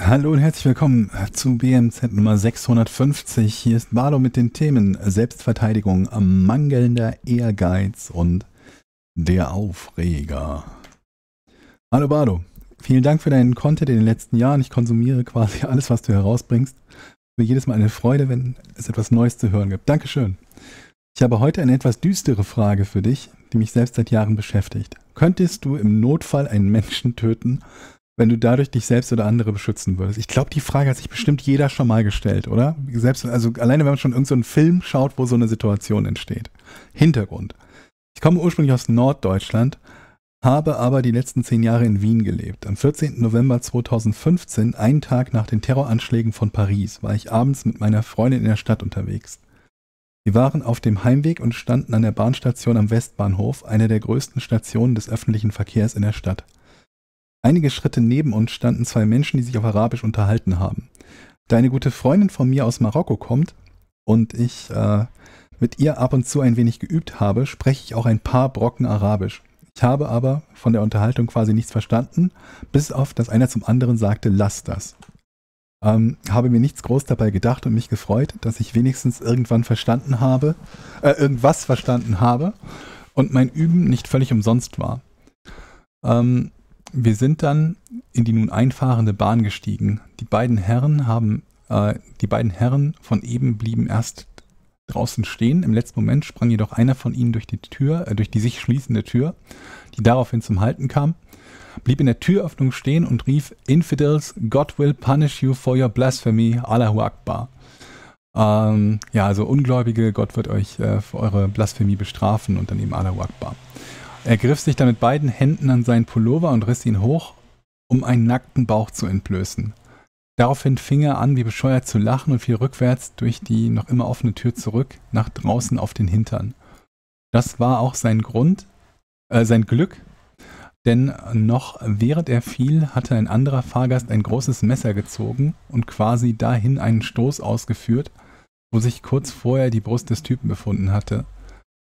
Hallo und herzlich willkommen zu BMZ Nummer 650. Hier ist Bardo mit den Themen Selbstverteidigung, mangelnder Ehrgeiz und der Aufreger. Hallo Bardo, vielen Dank für deinen Content in den letzten Jahren. Ich konsumiere quasi alles, was du herausbringst. Mir jedes Mal eine Freude, wenn es etwas Neues zu hören gibt. Dankeschön. Ich habe heute eine etwas düstere Frage für dich, die mich selbst seit Jahren beschäftigt. Könntest du im Notfall einen Menschen töten, wenn du dadurch dich selbst oder andere beschützen würdest? Ich glaube, die Frage hat sich bestimmt jeder schon mal gestellt, oder? Selbst, also alleine, wenn man schon irgendeinen so Film schaut, wo so eine Situation entsteht. Hintergrund. Ich komme ursprünglich aus Norddeutschland, habe aber die letzten zehn Jahre in Wien gelebt. Am 14. November 2015, einen Tag nach den Terroranschlägen von Paris, war ich abends mit meiner Freundin in der Stadt unterwegs. Wir waren auf dem Heimweg und standen an der Bahnstation am Westbahnhof, einer der größten Stationen des öffentlichen Verkehrs in der Stadt. Einige Schritte neben uns standen zwei Menschen, die sich auf Arabisch unterhalten haben. Da eine gute Freundin von mir aus Marokko kommt und ich äh, mit ihr ab und zu ein wenig geübt habe, spreche ich auch ein paar Brocken Arabisch. Ich habe aber von der Unterhaltung quasi nichts verstanden, bis auf, dass einer zum anderen sagte, lass das. Ähm, habe mir nichts groß dabei gedacht und mich gefreut, dass ich wenigstens irgendwann verstanden habe, äh, irgendwas verstanden habe und mein Üben nicht völlig umsonst war. Ähm, wir sind dann in die nun einfahrende Bahn gestiegen. Die beiden Herren haben, äh, die beiden Herren von eben blieben erst draußen stehen. Im letzten Moment sprang jedoch einer von ihnen durch die Tür, äh, durch die sich schließende Tür, die daraufhin zum Halten kam, blieb in der Türöffnung stehen und rief: Infidels, God will punish you for your blasphemy, Allahu Akbar. Ähm, ja, also Ungläubige, Gott wird euch äh, für eure Blasphemie bestrafen und dann eben Allahu Akbar. Er griff sich dann mit beiden Händen an seinen Pullover und riss ihn hoch, um einen nackten Bauch zu entblößen. Daraufhin fing er an, wie bescheuert zu lachen und fiel rückwärts durch die noch immer offene Tür zurück, nach draußen auf den Hintern. Das war auch sein Grund, äh, sein Glück, denn noch während er fiel, hatte ein anderer Fahrgast ein großes Messer gezogen und quasi dahin einen Stoß ausgeführt, wo sich kurz vorher die Brust des Typen befunden hatte.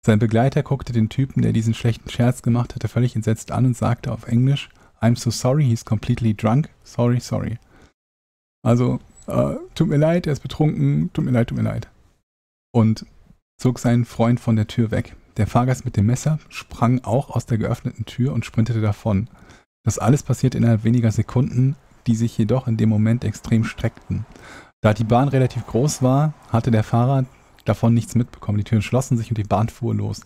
Sein Begleiter guckte den Typen, der diesen schlechten Scherz gemacht hatte, völlig entsetzt an und sagte auf Englisch: I'm so sorry, he's completely drunk. Sorry, sorry. Also, äh, tut mir leid, er ist betrunken, tut mir leid, tut mir leid. Und zog seinen Freund von der Tür weg. Der Fahrgast mit dem Messer sprang auch aus der geöffneten Tür und sprintete davon. Das alles passierte innerhalb weniger Sekunden, die sich jedoch in dem Moment extrem streckten. Da die Bahn relativ groß war, hatte der Fahrer davon nichts mitbekommen. Die Türen schlossen sich und die Bahn fuhr los.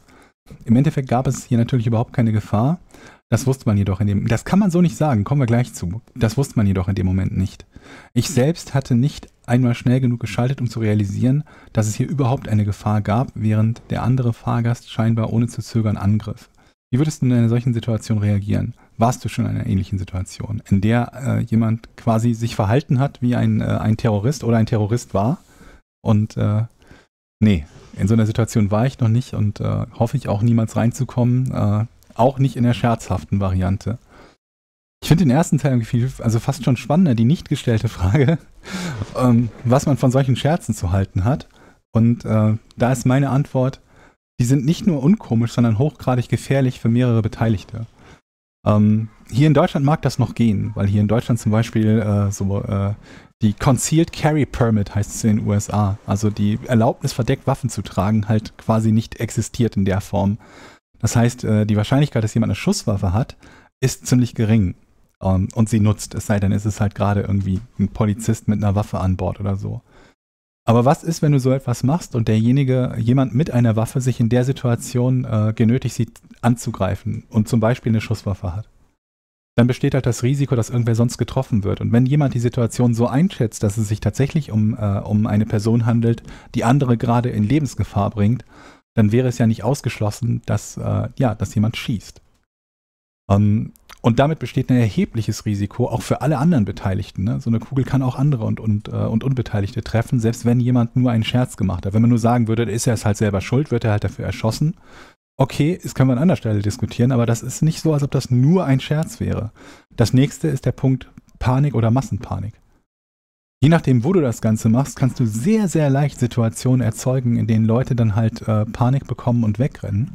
Im Endeffekt gab es hier natürlich überhaupt keine Gefahr. Das wusste man jedoch in dem, das kann man so nicht sagen, kommen wir gleich zu. Das wusste man jedoch in dem Moment nicht. Ich selbst hatte nicht einmal schnell genug geschaltet, um zu realisieren, dass es hier überhaupt eine Gefahr gab, während der andere Fahrgast scheinbar ohne zu zögern angriff. Wie würdest du in einer solchen Situation reagieren? Warst du schon in einer ähnlichen Situation, in der äh, jemand quasi sich verhalten hat wie ein, äh, ein Terrorist oder ein Terrorist war und äh, Nee, in so einer Situation war ich noch nicht und äh, hoffe ich auch niemals reinzukommen. Äh, auch nicht in der scherzhaften Variante. Ich finde den ersten Teil viel, also fast schon spannender, die nicht gestellte Frage, ähm, was man von solchen Scherzen zu halten hat. Und äh, da ist meine Antwort, die sind nicht nur unkomisch, sondern hochgradig gefährlich für mehrere Beteiligte. Ähm, hier in Deutschland mag das noch gehen, weil hier in Deutschland zum Beispiel äh, so äh, die Concealed Carry Permit heißt es in den USA, also die Erlaubnis verdeckt Waffen zu tragen, halt quasi nicht existiert in der Form. Das heißt, äh, die Wahrscheinlichkeit, dass jemand eine Schusswaffe hat, ist ziemlich gering ähm, und sie nutzt, es sei denn, es ist halt gerade irgendwie ein Polizist mit einer Waffe an Bord oder so. Aber was ist, wenn du so etwas machst und derjenige, jemand mit einer Waffe sich in der Situation äh, genötigt sieht, anzugreifen und zum Beispiel eine Schusswaffe hat? Dann besteht halt das Risiko, dass irgendwer sonst getroffen wird. Und wenn jemand die Situation so einschätzt, dass es sich tatsächlich um, äh, um eine Person handelt, die andere gerade in Lebensgefahr bringt, dann wäre es ja nicht ausgeschlossen, dass, äh, ja, dass jemand schießt. Ähm, und damit besteht ein erhebliches Risiko, auch für alle anderen Beteiligten. Ne? So eine Kugel kann auch andere und, und, äh, und Unbeteiligte treffen, selbst wenn jemand nur einen Scherz gemacht hat. Wenn man nur sagen würde, ist er es halt selber schuld, wird er halt dafür erschossen. Okay, das können wir an anderer Stelle diskutieren, aber das ist nicht so, als ob das nur ein Scherz wäre. Das nächste ist der Punkt Panik oder Massenpanik. Je nachdem, wo du das Ganze machst, kannst du sehr, sehr leicht Situationen erzeugen, in denen Leute dann halt äh, Panik bekommen und wegrennen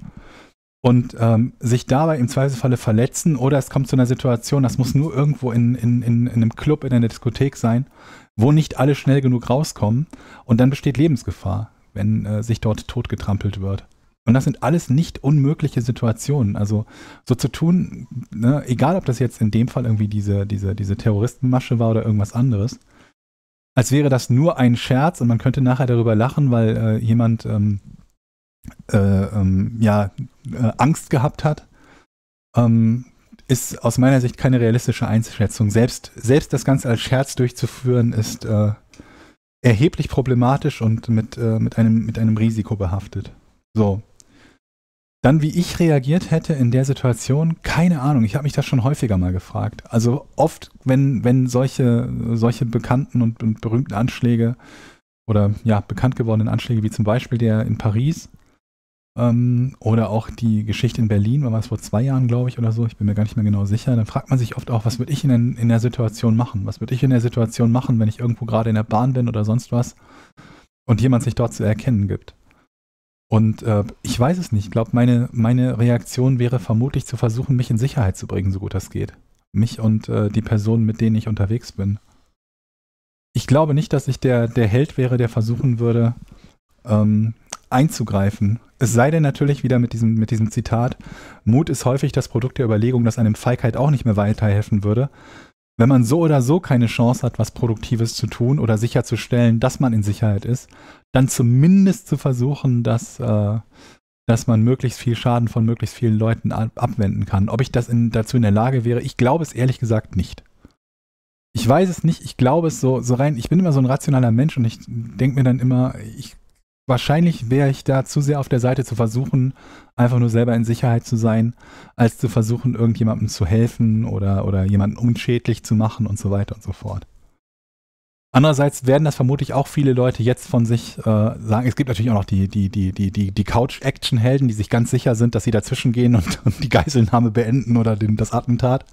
und ähm, sich dabei im Zweifelsfalle verletzen oder es kommt zu einer Situation, das muss nur irgendwo in, in, in, in einem Club, in einer Diskothek sein, wo nicht alle schnell genug rauskommen und dann besteht Lebensgefahr, wenn äh, sich dort totgetrampelt wird. Und das sind alles nicht unmögliche Situationen. Also so zu tun, ne, egal ob das jetzt in dem Fall irgendwie diese, diese, diese Terroristenmasche war oder irgendwas anderes, als wäre das nur ein Scherz und man könnte nachher darüber lachen, weil äh, jemand ähm, äh, ähm, ja, äh, Angst gehabt hat, ähm, ist aus meiner Sicht keine realistische Einschätzung. Selbst, selbst das Ganze als Scherz durchzuführen, ist äh, erheblich problematisch und mit, äh, mit, einem, mit einem Risiko behaftet. So. Dann, wie ich reagiert hätte in der Situation, keine Ahnung. Ich habe mich das schon häufiger mal gefragt. Also oft, wenn, wenn solche, solche bekannten und, und berühmten Anschläge oder ja, bekannt gewordenen Anschläge, wie zum Beispiel der in Paris, ähm, oder auch die Geschichte in Berlin, war es vor zwei Jahren, glaube ich, oder so, ich bin mir gar nicht mehr genau sicher. Dann fragt man sich oft auch, was würde ich in, in der Situation machen? Was würde ich in der Situation machen, wenn ich irgendwo gerade in der Bahn bin oder sonst was und jemand sich dort zu erkennen gibt? Und äh, ich weiß es nicht. Ich glaube, meine, meine Reaktion wäre vermutlich zu versuchen, mich in Sicherheit zu bringen, so gut das geht. Mich und äh, die Personen, mit denen ich unterwegs bin. Ich glaube nicht, dass ich der, der Held wäre, der versuchen würde, ähm, einzugreifen. Es sei denn natürlich wieder mit diesem, mit diesem Zitat, Mut ist häufig das Produkt der Überlegung, dass einem Feigheit auch nicht mehr weiterhelfen würde. Wenn man so oder so keine Chance hat, was Produktives zu tun oder sicherzustellen, dass man in Sicherheit ist, dann zumindest zu versuchen, dass, äh, dass man möglichst viel Schaden von möglichst vielen Leuten ab abwenden kann. Ob ich das in, dazu in der Lage wäre, ich glaube es ehrlich gesagt nicht. Ich weiß es nicht, ich glaube es so, so rein, ich bin immer so ein rationaler Mensch und ich denke mir dann immer, ich wahrscheinlich wäre ich da zu sehr auf der Seite zu versuchen, einfach nur selber in Sicherheit zu sein, als zu versuchen, irgendjemandem zu helfen oder, oder jemanden unschädlich zu machen und so weiter und so fort. Andererseits werden das vermutlich auch viele Leute jetzt von sich äh, sagen. Es gibt natürlich auch noch die, die, die, die, die, die Couch-Action-Helden, die sich ganz sicher sind, dass sie dazwischen gehen und, und die Geiselnahme beenden oder den, das Attentat.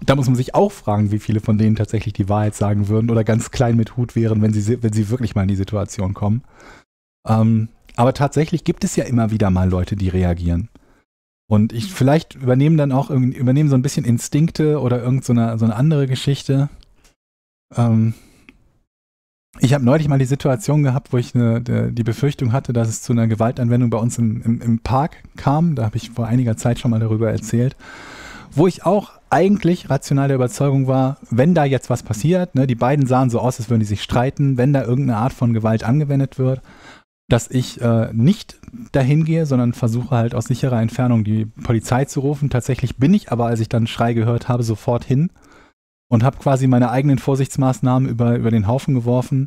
Und da muss man sich auch fragen, wie viele von denen tatsächlich die Wahrheit sagen würden oder ganz klein mit Hut wären, wenn sie, wenn sie wirklich mal in die Situation kommen. Ähm, aber tatsächlich gibt es ja immer wieder mal Leute, die reagieren. Und ich mhm. vielleicht übernehmen dann auch übernehmen so ein bisschen Instinkte oder irgendeine so so eine andere Geschichte. Ähm, ich habe neulich mal die Situation gehabt, wo ich eine, de, die Befürchtung hatte, dass es zu einer Gewaltanwendung bei uns im, im, im Park kam. Da habe ich vor einiger Zeit schon mal darüber erzählt. Wo ich auch eigentlich rational der Überzeugung war, wenn da jetzt was passiert, ne, die beiden sahen so aus, als würden die sich streiten, wenn da irgendeine Art von Gewalt angewendet wird, dass ich äh, nicht dahin gehe, sondern versuche halt aus sicherer Entfernung die Polizei zu rufen. Tatsächlich bin ich aber, als ich dann Schrei gehört habe, sofort hin und habe quasi meine eigenen Vorsichtsmaßnahmen über, über den Haufen geworfen.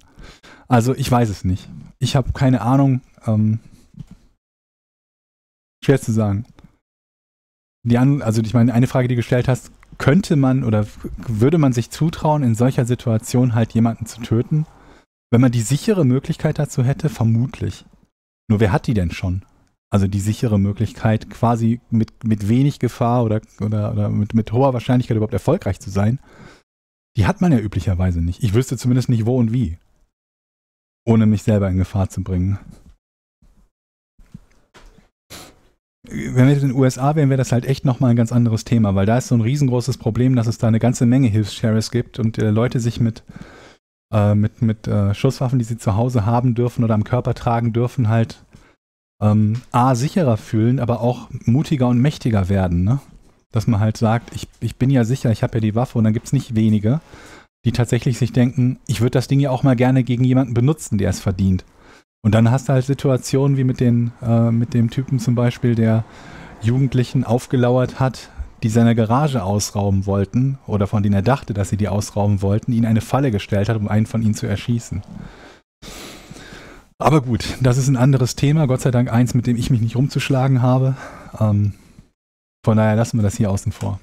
Also ich weiß es nicht. Ich habe keine Ahnung. Ähm, schwer zu sagen. Die an, also ich meine, eine Frage, die du gestellt hast, könnte man oder würde man sich zutrauen, in solcher Situation halt jemanden zu töten? Wenn man die sichere Möglichkeit dazu hätte, vermutlich. Nur wer hat die denn schon? Also die sichere Möglichkeit, quasi mit, mit wenig Gefahr oder, oder, oder mit, mit hoher Wahrscheinlichkeit überhaupt erfolgreich zu sein, die hat man ja üblicherweise nicht. Ich wüsste zumindest nicht, wo und wie. Ohne mich selber in Gefahr zu bringen. wenn wir in den USA wären, wäre das halt echt nochmal ein ganz anderes Thema, weil da ist so ein riesengroßes Problem, dass es da eine ganze Menge Hilfs-Sheriffs gibt und äh, Leute sich mit äh, mit, mit äh, Schusswaffen, die sie zu Hause haben dürfen oder am Körper tragen dürfen, halt ähm, A, sicherer fühlen, aber auch mutiger und mächtiger werden. Ne? Dass man halt sagt, ich, ich bin ja sicher, ich habe ja die Waffe und dann gibt es nicht wenige, die tatsächlich sich denken, ich würde das Ding ja auch mal gerne gegen jemanden benutzen, der es verdient. Und dann hast du halt Situationen wie mit, den, äh, mit dem Typen zum Beispiel, der Jugendlichen aufgelauert hat, die seine Garage ausrauben wollten oder von denen er dachte, dass sie die ausrauben wollten, ihn eine Falle gestellt hat, um einen von ihnen zu erschießen. Aber gut, das ist ein anderes Thema. Gott sei Dank eins, mit dem ich mich nicht rumzuschlagen habe. Ähm, von daher lassen wir das hier außen vor.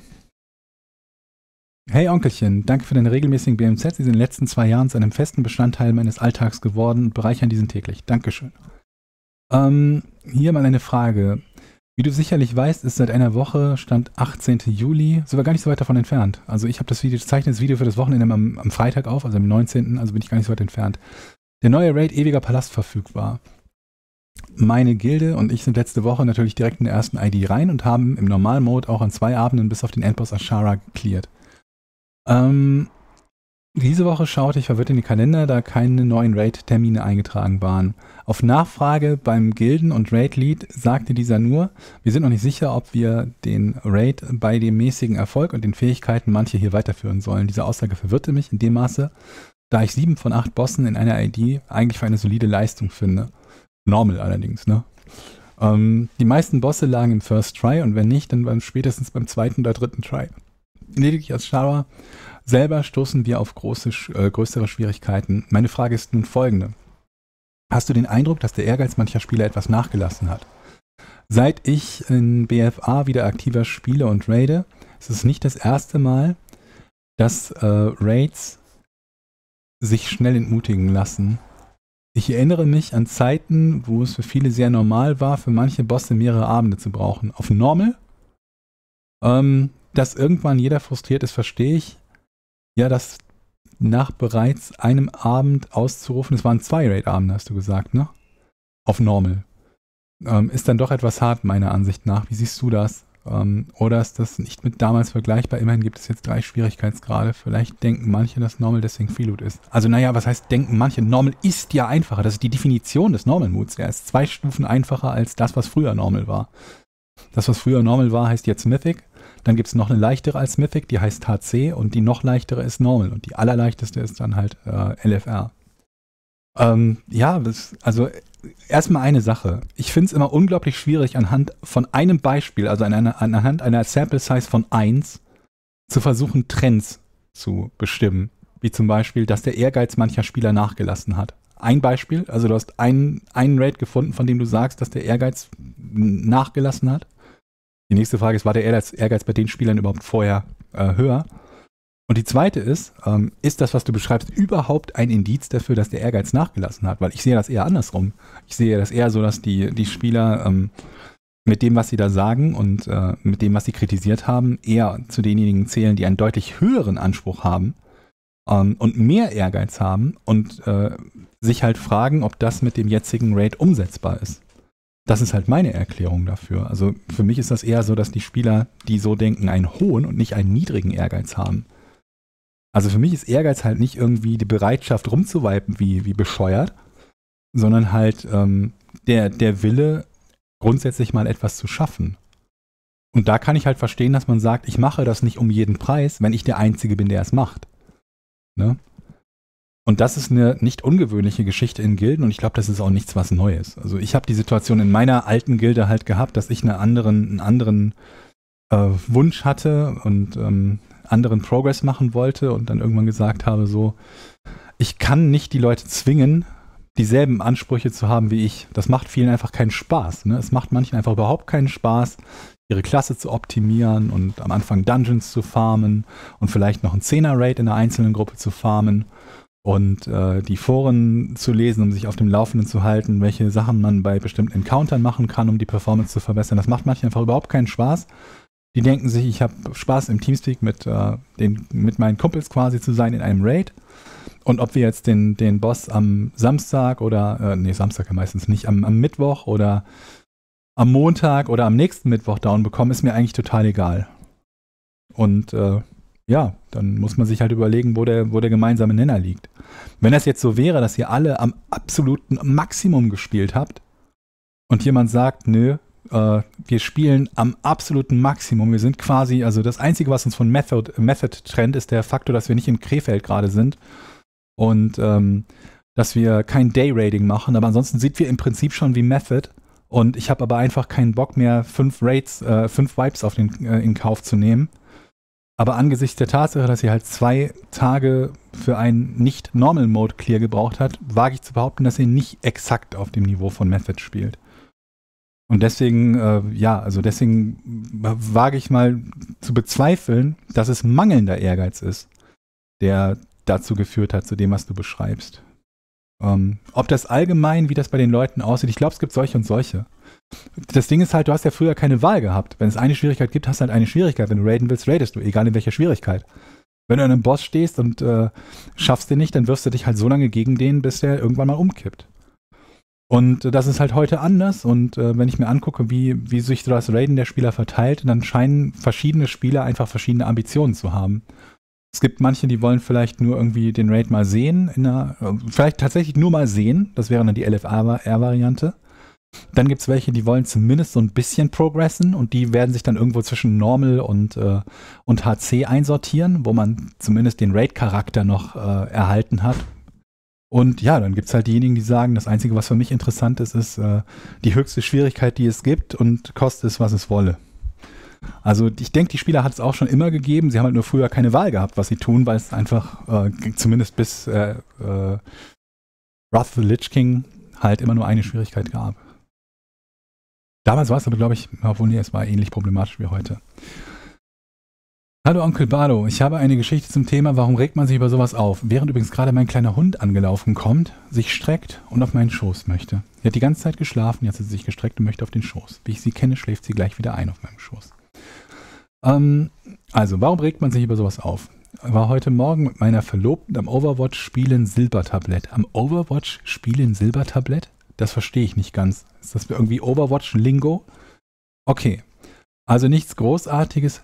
Hey Onkelchen, danke für deine regelmäßigen BMZ. Sie sind in den letzten zwei Jahren zu einem festen Bestandteil meines Alltags geworden und bereichern diesen täglich. Dankeschön. Ähm, hier mal eine Frage. Wie du sicherlich weißt, ist seit einer Woche, stand 18. Juli, sind wir gar nicht so weit davon entfernt. Also ich habe das Video, zeichne das Video für das Wochenende am, am, Freitag auf, also am 19., also bin ich gar nicht so weit entfernt. Der neue Raid Ewiger Palast verfügbar. Meine Gilde und ich sind letzte Woche natürlich direkt in der ersten ID rein und haben im Normalmode auch an zwei Abenden bis auf den Endboss Ashara gecleared. Ähm, diese Woche schaute ich verwirrt in den Kalender, da keine neuen Raid-Termine eingetragen waren. Auf Nachfrage beim Gilden- und Raid-Lead sagte dieser nur, wir sind noch nicht sicher, ob wir den Raid bei dem mäßigen Erfolg und den Fähigkeiten manche hier weiterführen sollen. Diese Aussage verwirrte mich in dem Maße, da ich sieben von acht Bossen in einer ID eigentlich für eine solide Leistung finde. Normal allerdings, ne? Ähm, die meisten Bosse lagen im First Try und wenn nicht, dann beim, spätestens beim zweiten oder dritten Try. Lediglich als Schauer Selber stoßen wir auf große, äh, größere Schwierigkeiten. Meine Frage ist nun folgende. Hast du den Eindruck, dass der Ehrgeiz mancher Spieler etwas nachgelassen hat? Seit ich in BFA wieder aktiver spiele und raide, ist es nicht das erste Mal, dass äh, Raids sich schnell entmutigen lassen. Ich erinnere mich an Zeiten, wo es für viele sehr normal war, für manche Bosse mehrere Abende zu brauchen. Auf Normal? Ähm, dass irgendwann jeder frustriert ist, verstehe ich ja das nach bereits einem Abend auszurufen, es waren zwei Raid-Abende, hast du gesagt, ne? Auf Normal. Ähm, ist dann doch etwas hart, meiner Ansicht nach. Wie siehst du das? Ähm, oder ist das nicht mit damals vergleichbar? Immerhin gibt es jetzt drei Schwierigkeitsgrade. Vielleicht denken manche, dass Normal deswegen Freeload ist. Also, naja, was heißt denken manche? Normal ist ja einfacher. Das ist die Definition des Normal-Moods. Er ist zwei Stufen einfacher als das, was früher Normal war. Das, was früher Normal war, heißt jetzt Mythic. Dann gibt es noch eine leichtere als Mythic, die heißt HC und die noch leichtere ist Normal und die allerleichteste ist dann halt äh, LFR. Ähm, ja, das, also erstmal eine Sache. Ich finde es immer unglaublich schwierig, anhand von einem Beispiel, also an einer, anhand einer Sample Size von 1, zu versuchen, Trends zu bestimmen. Wie zum Beispiel, dass der Ehrgeiz mancher Spieler nachgelassen hat. Ein Beispiel, also du hast einen, einen Raid gefunden, von dem du sagst, dass der Ehrgeiz nachgelassen hat. Die nächste Frage ist, war der Ehrgeiz, bei den Spielern überhaupt vorher äh, höher? Und die zweite ist, ähm, ist das, was du beschreibst, überhaupt ein Indiz dafür, dass der Ehrgeiz nachgelassen hat? Weil ich sehe das eher andersrum. Ich sehe das eher so, dass die, die Spieler ähm, mit dem, was sie da sagen und äh, mit dem, was sie kritisiert haben, eher zu denjenigen zählen, die einen deutlich höheren Anspruch haben ähm, und mehr Ehrgeiz haben und äh, sich halt fragen, ob das mit dem jetzigen Raid umsetzbar ist. Das ist halt meine Erklärung dafür. Also für mich ist das eher so, dass die Spieler, die so denken, einen hohen und nicht einen niedrigen Ehrgeiz haben. Also für mich ist Ehrgeiz halt nicht irgendwie die Bereitschaft rumzuweipen wie, wie bescheuert, sondern halt ähm, der, der Wille, grundsätzlich mal etwas zu schaffen. Und da kann ich halt verstehen, dass man sagt, ich mache das nicht um jeden Preis, wenn ich der Einzige bin, der es macht. Ne? Und das ist eine nicht ungewöhnliche Geschichte in Gilden und ich glaube, das ist auch nichts was Neues. Also ich habe die Situation in meiner alten Gilde halt gehabt, dass ich eine anderen, einen anderen äh, Wunsch hatte und ähm, anderen Progress machen wollte und dann irgendwann gesagt habe, so, ich kann nicht die Leute zwingen, dieselben Ansprüche zu haben wie ich. Das macht vielen einfach keinen Spaß. Ne? Es macht manchen einfach überhaupt keinen Spaß, ihre Klasse zu optimieren und am Anfang Dungeons zu farmen und vielleicht noch einen Zehner-Raid in einer einzelnen Gruppe zu farmen und äh, die Foren zu lesen, um sich auf dem Laufenden zu halten, welche Sachen man bei bestimmten Encountern machen kann, um die Performance zu verbessern. Das macht manchmal einfach überhaupt keinen Spaß. Die denken sich, ich habe Spaß im Teamspeak mit, äh, den, mit meinen Kumpels quasi zu sein in einem Raid. Und ob wir jetzt den, den Boss am Samstag oder, äh, nee, Samstag ja meistens nicht, am, am Mittwoch oder am Montag oder am nächsten Mittwoch down bekommen, ist mir eigentlich total egal. Und äh, ja, dann muss man sich halt überlegen, wo der, wo der gemeinsame Nenner liegt. Wenn das jetzt so wäre, dass ihr alle am absoluten Maximum gespielt habt und jemand sagt, nö, äh, wir spielen am absoluten Maximum, wir sind quasi, also das Einzige, was uns von Method, Method trennt, ist der Faktor, dass wir nicht in Krefeld gerade sind und ähm, dass wir kein Day-Rating machen, aber ansonsten sind wir im Prinzip schon wie Method und ich habe aber einfach keinen Bock mehr, fünf Raids, äh, fünf Vibes auf den, äh, in Kauf zu nehmen. Aber angesichts der Tatsache, dass sie halt zwei Tage für einen Nicht-Normal-Mode-Clear gebraucht hat, wage ich zu behaupten, dass sie nicht exakt auf dem Niveau von Method spielt. Und deswegen, äh, ja, also deswegen wage ich mal zu bezweifeln, dass es mangelnder Ehrgeiz ist, der dazu geführt hat, zu dem, was du beschreibst. Ähm, ob das allgemein, wie das bei den Leuten aussieht, ich glaube, es gibt solche und solche das Ding ist halt, du hast ja früher keine Wahl gehabt. Wenn es eine Schwierigkeit gibt, hast du halt eine Schwierigkeit. Wenn du raiden willst, raidest du, egal in welcher Schwierigkeit. Wenn du an einem Boss stehst und äh, schaffst den nicht, dann wirfst du dich halt so lange gegen den, bis der irgendwann mal umkippt. Und äh, das ist halt heute anders. Und äh, wenn ich mir angucke, wie, wie sich das Raiden der Spieler verteilt, dann scheinen verschiedene Spieler einfach verschiedene Ambitionen zu haben. Es gibt manche, die wollen vielleicht nur irgendwie den Raid mal sehen, einer, äh, vielleicht tatsächlich nur mal sehen. Das wäre dann die LFR-Variante. Dann gibt es welche, die wollen zumindest so ein bisschen progressen und die werden sich dann irgendwo zwischen Normal und, äh, und HC einsortieren, wo man zumindest den Raid-Charakter noch äh, erhalten hat. Und ja, dann gibt es halt diejenigen, die sagen, das Einzige, was für mich interessant ist, ist äh, die höchste Schwierigkeit, die es gibt und kostet es, was es wolle. Also ich denke, die Spieler hat es auch schon immer gegeben. Sie haben halt nur früher keine Wahl gehabt, was sie tun, weil es einfach äh, zumindest bis äh, äh Wrath of the Lich King halt immer nur eine Schwierigkeit gab. Damals war es aber, glaube ich, obwohl nee, es war ähnlich problematisch wie heute. Hallo Onkel Balo, ich habe eine Geschichte zum Thema, warum regt man sich über sowas auf? Während übrigens gerade mein kleiner Hund angelaufen kommt, sich streckt und auf meinen Schoß möchte. Sie hat die ganze Zeit geschlafen, jetzt hat sie sich gestreckt und möchte auf den Schoß. Wie ich sie kenne, schläft sie gleich wieder ein auf meinem Schoß. Ähm, also, warum regt man sich über sowas auf? War heute Morgen mit meiner Verlobten am Overwatch spielen Silbertablett. Am Overwatch spielen Silbertablett? Das verstehe ich nicht ganz. Ist das irgendwie Overwatch-Lingo? Okay. Also nichts Großartiges.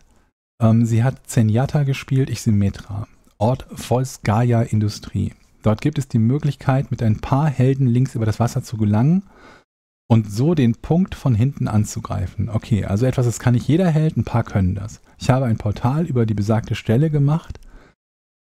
Ähm, sie hat Zenyatta gespielt, ich Symmetra. Ort Volskaya Industrie. Dort gibt es die Möglichkeit, mit ein paar Helden links über das Wasser zu gelangen und so den Punkt von hinten anzugreifen. Okay, also etwas, das kann nicht jeder Held, ein paar können das. Ich habe ein Portal über die besagte Stelle gemacht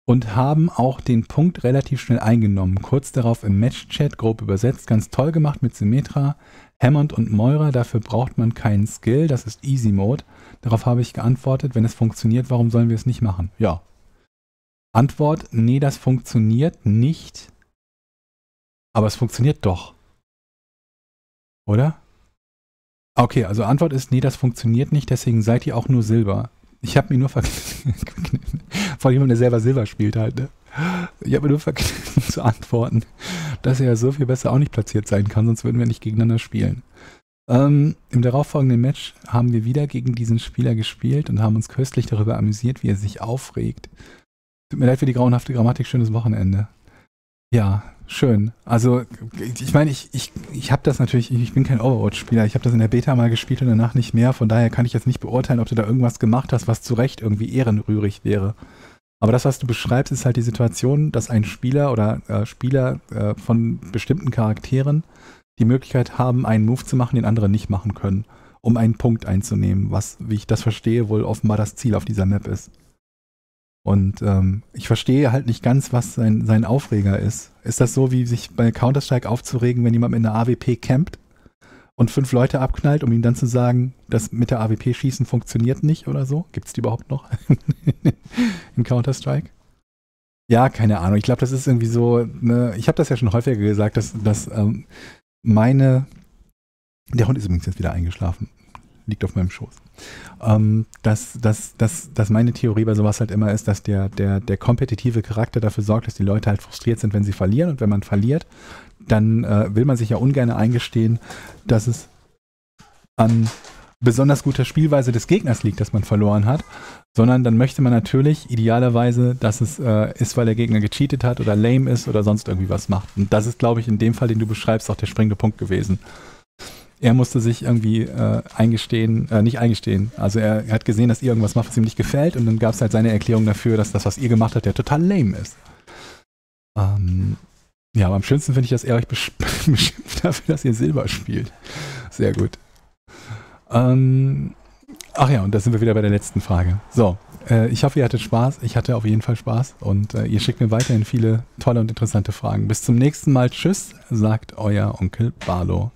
und haben auch den Punkt relativ schnell eingenommen. Kurz darauf im Match-Chat, grob übersetzt, ganz toll gemacht mit Symmetra, Hammond und Moira. Dafür braucht man keinen Skill, das ist Easy Mode. Darauf habe ich geantwortet, wenn es funktioniert, warum sollen wir es nicht machen? Ja. Antwort, nee, das funktioniert nicht. Aber es funktioniert doch. Oder? Okay, also Antwort ist, nee, das funktioniert nicht, deswegen seid ihr auch nur Silber. Ich habe mir nur verkniffen. Vor jemandem, der selber Silber spielt halt, ne? Ich habe mir nur verkniffen zu antworten, dass er ja so viel besser auch nicht platziert sein kann, sonst würden wir nicht gegeneinander spielen. Ähm, Im darauffolgenden Match haben wir wieder gegen diesen Spieler gespielt und haben uns köstlich darüber amüsiert, wie er sich aufregt. Tut mir leid für die grauenhafte Grammatik, schönes Wochenende. Ja, schön. Also ich meine, ich, ich, ich habe das natürlich, ich bin kein Overwatch-Spieler, ich habe das in der Beta mal gespielt und danach nicht mehr, von daher kann ich jetzt nicht beurteilen, ob du da irgendwas gemacht hast, was zu Recht irgendwie ehrenrührig wäre. Aber das, was du beschreibst, ist halt die Situation, dass ein Spieler oder äh, Spieler äh, von bestimmten Charakteren die Möglichkeit haben, einen Move zu machen, den andere nicht machen können, um einen Punkt einzunehmen, was, wie ich das verstehe, wohl offenbar das Ziel auf dieser Map ist. Und ähm, ich verstehe halt nicht ganz, was sein, sein Aufreger ist. Ist das so, wie sich bei Counter-Strike aufzuregen, wenn jemand in der AWP campt und fünf Leute abknallt, um ihm dann zu sagen, das mit der AWP-Schießen funktioniert nicht oder so? Gibt es die überhaupt noch in Counter-Strike? Ja, keine Ahnung. Ich glaube, das ist irgendwie so, ne, ich habe das ja schon häufiger gesagt, dass, dass ähm, meine, der Hund ist übrigens jetzt wieder eingeschlafen liegt auf meinem Schoß. Ähm, dass, dass, dass, dass meine Theorie bei sowas halt immer ist, dass der, der, der kompetitive Charakter dafür sorgt, dass die Leute halt frustriert sind, wenn sie verlieren. Und wenn man verliert, dann äh, will man sich ja ungern eingestehen, dass es an besonders guter Spielweise des Gegners liegt, dass man verloren hat, sondern dann möchte man natürlich idealerweise, dass es äh, ist, weil der Gegner gecheatet hat oder lame ist oder sonst irgendwie was macht. Und das ist, glaube ich, in dem Fall, den du beschreibst, auch der springende Punkt gewesen er musste sich irgendwie äh, eingestehen, äh, nicht eingestehen. Also er hat gesehen, dass ihr irgendwas macht, was ihm nicht gefällt und dann gab es halt seine Erklärung dafür, dass das, was ihr gemacht habt, ja total lame ist. Ähm, ja, aber am schönsten finde ich, dass er euch beschimpft dafür, dass ihr Silber spielt. Sehr gut. Ähm, ach ja, und da sind wir wieder bei der letzten Frage. So, äh, ich hoffe, ihr hattet Spaß. Ich hatte auf jeden Fall Spaß und äh, ihr schickt mir weiterhin viele tolle und interessante Fragen. Bis zum nächsten Mal. Tschüss, sagt euer Onkel Barlow.